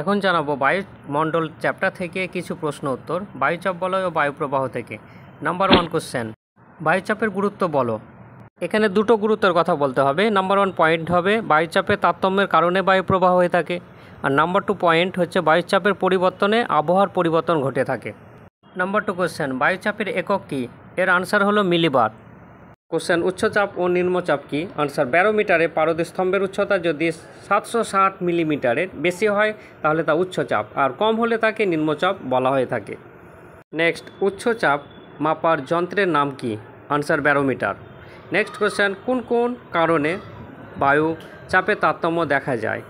এখন জানাবো বায়ুমণ্ডল চ্যাপ্টার থেকে কিছু প্রশ্ন উত্তর বায়ুচাপ বলয় ও বায়ুপ্রবাহ থেকে নাম্বার ওয়ান কোশ্চেন বায়ুচাপের গুরুত্ব বলো এখানে দুটো গুরুত্বের কথা বলতে হবে নাম্বার ওয়ান পয়েন্ট হবে বায়ুচাপের তারতম্যের কারণে বায়ুপ্রবাহ হয়ে থাকে আর নাম্বার টু পয়েন্ট হচ্ছে বায়ুচাপের পরিবর্তনে আবহাওয়ার পরিবর্তন ঘটে থাকে নাম্বার টু কোশ্চেন বায়ুচাপের একক কী এর আনসার হলো মিলিবার কোশ্চেন উচ্চচাপ ও নিম্নচাপ কি আনসার ব্যারোমিটারে পারদ স্তম্ভের উচ্চতা যদি সাতশো ষাট মিলিমিটারের বেশি হয় তাহলে তা উচ্চচাপ আর কম হলে তাকে নিম্নচাপ বলা হয়ে থাকে নেক্সট উচ্চচাপ মাপার যন্ত্রের নাম কি আনসার ব্যারোমিটার নেক্সট কোশ্চেন কোন কোন কারণে বায়ু চাপে তারতম্য দেখা যায়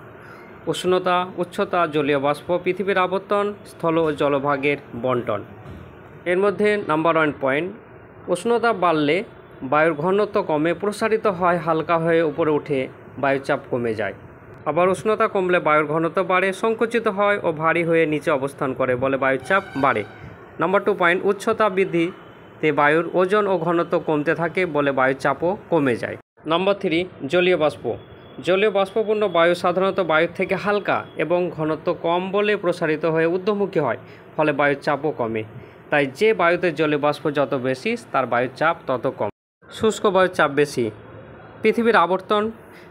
উষ্ণতা উচ্চতা জলীয় বাষ্প পৃথিবীর আবর্তন স্থল ও জলভাগের বন্টন এর মধ্যে নাম্বার ওয়ান পয়েন্ট উষ্ণতা বাড়লে বায়ুর ঘনত্ব কমে প্রসারিত হয় হালকা হয়ে উপরে উঠে বায়ুচাপ কমে যায় আবার উষ্ণতা কমলে বায়ুর ঘনত্ব বাড়ে সংকুচিত হয় ও ভারী হয়ে নিচে অবস্থান করে বলে বায়ুচাপ বাড়ে নাম্বার টু পয়েন্ট উচ্চতা বৃদ্ধিতে বায়ুর ওজন ও ঘনত্ব কমতে থাকে বলে বায়ুচাপও কমে যায় নম্বর থ্রি জলীয় বাষ্প জলীয় বাষ্পপূর্ণ বায়ু সাধারণত বায়ুর থেকে হালকা এবং ঘনত্ব কম বলে প্রসারিত হয়ে ঊর্ধ্বমুখী হয় ফলে বায়ুর চাপও কমে তাই যে বায়ুতে জলীয় বাষ্প যত বেশি তার বায়ুর চাপ তত কম শুষ্ক বায়ুর চাপ বেশি পৃথিবীর আবর্তন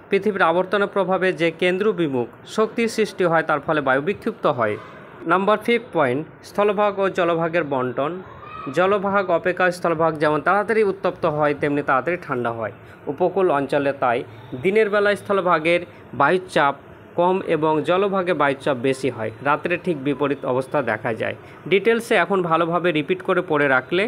পৃথিবীর আবর্তনের প্রভাবে যে কেন্দ্র বিমুখ শক্তির সৃষ্টি হয় তার ফলে বায়ু বিক্ষিপ্ত হয় নাম্বার ফিফ পয়েন্ট স্থলভাগ ও জলভাগের বন্টন জলভাগ অপেক্ষা স্থলভাগ যেমন তাড়াতাড়ি উত্তপ্ত হয় তেমনি তাড়াতাড়ি ঠান্ডা হয় উপকূল অঞ্চলে তাই দিনের বেলায় স্থলভাগের বায়ুচাপ কম এবং জলভাগে বায়ুচাপ বেশি হয় রাত্রে ঠিক বিপরীত অবস্থা দেখা যায় ডিটেলসে এখন ভালোভাবে রিপিট করে পড়ে রাখলে